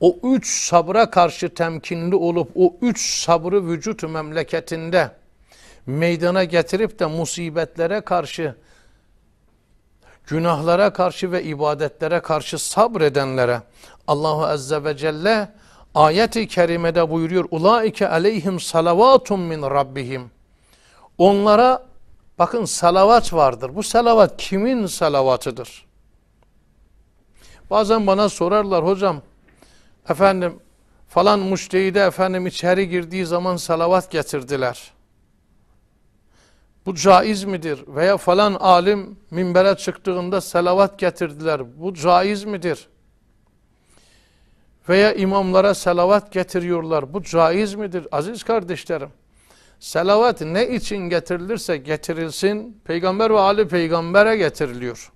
o üç sabra karşı temkinli olup o üç sabrı vücut memleketinde meydana getirip de musibetlere karşı günahlara karşı ve ibadetlere karşı sabredenlere Allahu Azze ve Celle ayeti kerimede buyuruyor ulaike aleyhim salavatum min rabbihim onlara bakın salavat vardır bu salavat kimin salavatıdır bazen bana sorarlar hocam Efendim falan müştehide efendim içeri girdiği zaman salavat getirdiler. Bu caiz midir? Veya falan alim minbere çıktığında salavat getirdiler. Bu caiz midir? Veya imamlara salavat getiriyorlar. Bu caiz midir? Aziz kardeşlerim, salavat ne için getirilirse getirilsin, peygamber ve Ali peygambere getiriliyor.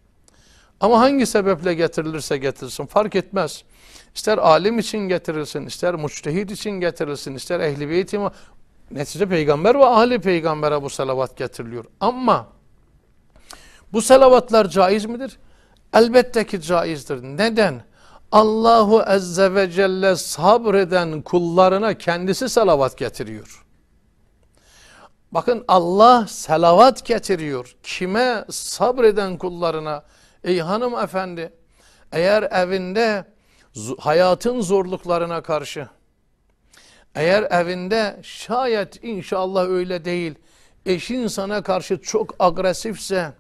Ama hangi sebeple getirilirse getirilsin fark etmez. İster alim için getirilsin, ister müçtehid için getirilsin, ister ehli beyt ima. Netice peygamber ve ahli peygambere bu salavat getiriliyor. Ama bu salavatlar caiz midir? Elbette ki caizdir. Neden? Allahu Azze ve Celle sabreden kullarına kendisi salavat getiriyor. Bakın Allah salavat getiriyor. Kime? Sabreden kullarına. Ey hanım efendi eğer evinde hayatın zorluklarına karşı eğer evinde şayet inşallah öyle değil eşin sana karşı çok agresifse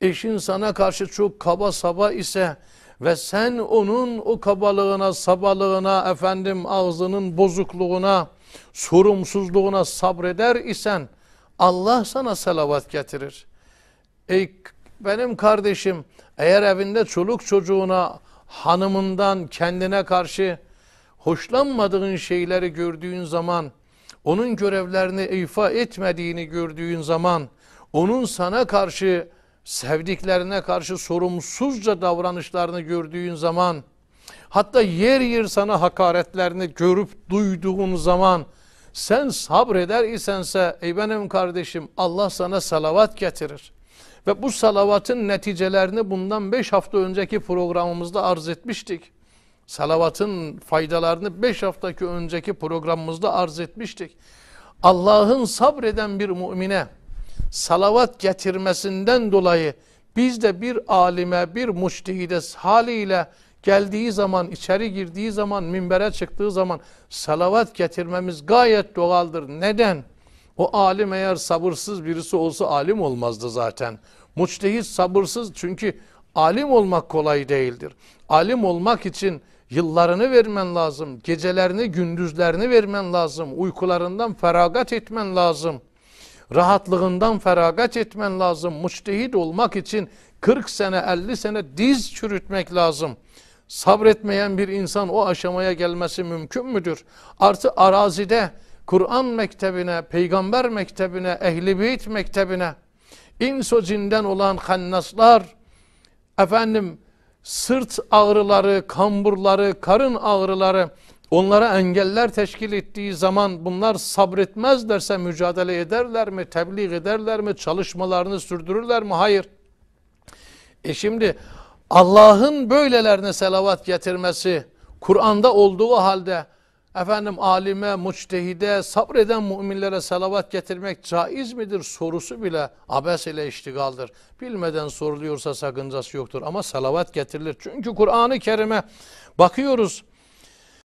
eşin sana karşı çok kaba saba ise ve sen onun o kabalığına sabalığına efendim ağzının bozukluğuna sorumsuzluğuna sabreder isen Allah sana salavat getirir. Ey benim kardeşim eğer evinde çoluk çocuğuna hanımından kendine karşı hoşlanmadığın şeyleri gördüğün zaman, onun görevlerini ifa etmediğini gördüğün zaman, onun sana karşı sevdiklerine karşı sorumsuzca davranışlarını gördüğün zaman, hatta yer yer sana hakaretlerini görüp duyduğun zaman, sen sabreder isense ey benim kardeşim Allah sana salavat getirir. Ve bu salavatın neticelerini bundan 5 hafta önceki programımızda arz etmiştik. Salavatın faydalarını 5 haftaki önceki programımızda arz etmiştik. Allah'ın sabreden bir mümine salavat getirmesinden dolayı biz de bir alime, bir müştihide haliyle geldiği zaman, içeri girdiği zaman, minbere çıktığı zaman salavat getirmemiz gayet doğaldır. Neden? O alim eğer sabırsız birisi olsa alim olmazdı zaten. Muçtehit sabırsız çünkü alim olmak kolay değildir. Alim olmak için yıllarını vermen lazım. Gecelerini, gündüzlerini vermen lazım. Uykularından feragat etmen lazım. Rahatlığından feragat etmen lazım. Muçtehit olmak için 40 sene, 50 sene diz çürütmek lazım. Sabretmeyen bir insan o aşamaya gelmesi mümkün müdür? Artı arazide Kur'an mektebine, peygamber mektebine, ehli beyt mektebine, inso cinden olan kannaslar, efendim sırt ağrıları, kamburları, karın ağrıları onlara engeller teşkil ettiği zaman bunlar sabretmezlerse mücadele ederler mi, tebliğ ederler mi, çalışmalarını sürdürürler mi? Hayır. E şimdi Allah'ın böylelerine selavat getirmesi, Kur'an'da olduğu halde efendim alime, muçtehide, sabreden müminlere salavat getirmek caiz midir sorusu bile abes ile iştigaldır. Bilmeden soruluyorsa sakıncası yoktur ama salavat getirilir. Çünkü Kur'an-ı Kerim'e bakıyoruz